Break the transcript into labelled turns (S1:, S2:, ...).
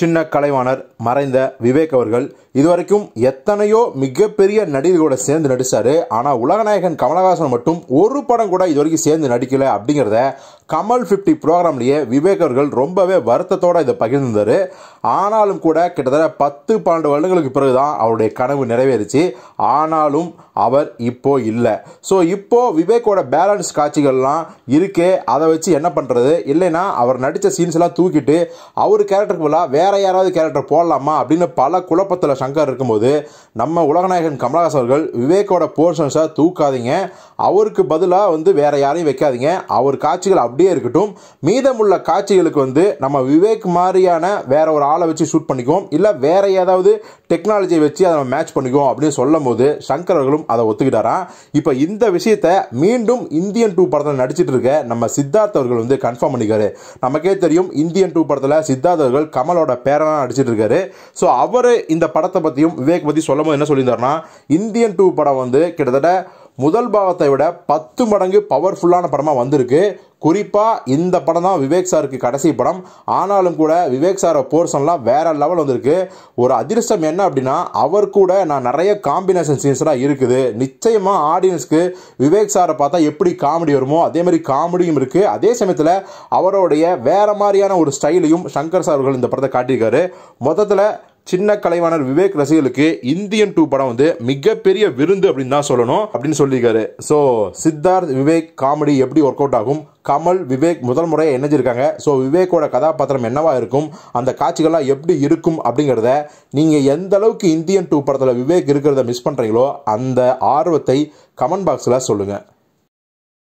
S1: சின்ன கலைவாணர் மறைந்த விவேக் அவர்கள் இதுவரைக்கும் எத்தனையோ மிகப்பெரிய நடிகர்களோட சேர்ந்து நடித்தார் ஆனால் உலகநாயகன் கமலஹாசன் மட்டும் ஒரு படம் கூட இது வரைக்கும் சேர்ந்து நடிக்கலை அப்படிங்கிறத கமல் ஃபிஃப்டி ப்ரோக்ராம்லேயே விவேக் அவர்கள் ரொம்பவே வருத்தத்தோடு இதை பகிர்ந்திருந்தார் ஆனாலும் கூட கிட்டத்தட்ட பத்து பன்னெண்டு வருடங்களுக்கு பிறகு தான் அவருடைய கனவு நிறைவேறிச்சு ஆனாலும் அவர் இப்போ இல்லை ஸோ இப்போ விவேக்கோட பேலன்ஸ் காட்சிகள்லாம் இருக்கே அதை வச்சு என்ன பண்ணுறது இல்லைன்னா அவர் நடித்த சீன்ஸ்லாம் தூக்கிட்டு அவர் கேரக்டருக்கு வேற யாராவது கேரக்டர் போடலாம் பண்ணலாமா அப்படின்னு பல குழப்பத்தில் சங்கர் இருக்கும்போது நம்ம உலகநாயகன் கமலஹாசன் அவர்கள் விவேக்கோட போர்ஷன்ஸை தூக்காதீங்க அவருக்கு பதிலாக வந்து வேற யாரையும் வைக்காதீங்க அவர் காட்சிகள் அப்படியே இருக்கட்டும் மீதமுள்ள காட்சிகளுக்கு வந்து நம்ம விவேக் மாதிரியான வேற ஒரு ஆளை வச்சு ஷூட் பண்ணிக்குவோம் இல்லை வேற ஏதாவது டெக்னாலஜியை வச்சு அதை நம்ம மேட்ச் பண்ணிக்குவோம் அப்படின்னு சொல்லும் போது சங்கர் அவர்களும் அதை ஒத்துக்கிட்டாராம் இப்போ இந்த விஷயத்தை மீண்டும் இந்தியன் டூ படத்தில் நடிச்சிட்டு இருக்க நம்ம சித்தார்த் அவர்கள் வந்து கன்ஃபார்ம் பண்ணிக்காரு நமக்கே தெரியும் இந்தியன் டூ படத்தில் சித்தார்த் அவர்கள் கமலோட பேரனாக நடிச்சிட்டு இருக்காரு சொல்லியிருந்தாரு ஸோ அவர் இந்த படத்தை பற்றியும் விவேக் பற்றி சொல்லும்போது என்ன சொல்லியிருந்தாருன்னா இந்தியன் டூ படம் வந்து கிட்டத்தட்ட முதல் பாகத்தை விட பத்து மடங்கு பவர்ஃபுல்லான படமாக வந்திருக்கு குறிப்பாக இந்த படம் தான் விவேக் சாருக்கு கடைசி படம் ஆனாலும் கூட விவேக் சாரை போர்ஷன்லாம் வேறு லெவல் வந்திருக்கு ஒரு அதிர்ஷ்டம் என்ன அப்படின்னா அவர் கூட நான் நிறைய காம்பினேஷன் சீன்ஸ்லாம் இருக்குது நிச்சயமாக ஆடியன்ஸ்க்கு விவேக் சாரை பார்த்தா எப்படி காமெடி வருமோ அதே மாதிரி காமெடியும் இருக்குது அதே சமயத்தில் அவருடைய வேறு மாதிரியான ஒரு ஸ்டைலையும் சங்கர் சார் அவர்கள் இந்த படத்தை காட்டியிருக்காரு மொத்தத்தில் சின்ன கலைவாணர் விவேக் ரசிகர்களுக்கு இந்தியன் டூ படம் வந்து மிகப்பெரிய விருந்து அப்படின்னு தான் சொல்லணும் அப்படின்னு சொல்லியிருக்காரு ஸோ சித்தார்த் விவேக் காமெடி எப்படி ஒர்க் அவுட் ஆகும் கமல் விவேக் முதல் முறையாக இணைஞ்சிருக்காங்க ஸோ விவேக்கோட கதாபாத்திரம் என்னவா இருக்கும் அந்த காட்சிகள்லாம் எப்படி இருக்கும் அப்படிங்கிறத நீங்கள் எந்த அளவுக்கு இந்தியன் டூ படத்தில் விவேக் இருக்கிறத மிஸ் பண்ணுறீங்களோ அந்த ஆர்வத்தை கமெண்ட் பாக்ஸில் சொல்லுங்கள்